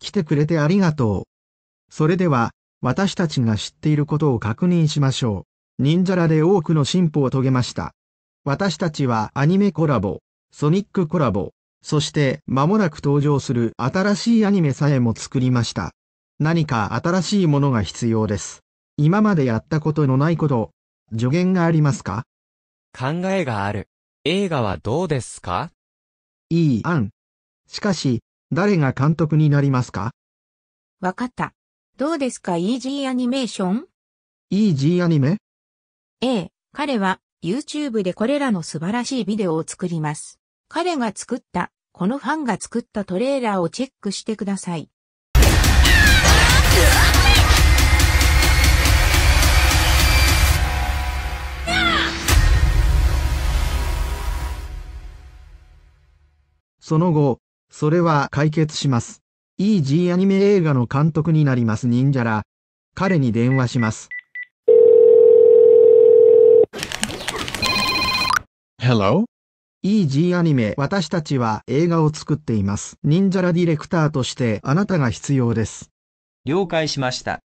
来てくれてありがとう。それでは、私たちが知っていることを確認しましょう。忍者らで多くの進歩を遂げました。私たちはアニメコラボ、ソニックコラボ、そして間もなく登場する新しいアニメさえも作りました。何か新しいものが必要です。今までやったことのないこと、助言がありますか考えがある。映画はどうですかいい案。しかし、誰が監督になりますかわかった。どうですかイージーアニメーションイージーアニメええ、彼は YouTube でこれらの素晴らしいビデオを作ります。彼が作った、このファンが作ったトレーラーをチェックしてください。その後、それは解決します。EG アニメ映画の監督になります忍者ら、彼に電話します。Hello? EG アニメ私たちは映画を作っています。忍者らディレクターとしてあなたが必要です。了解しました。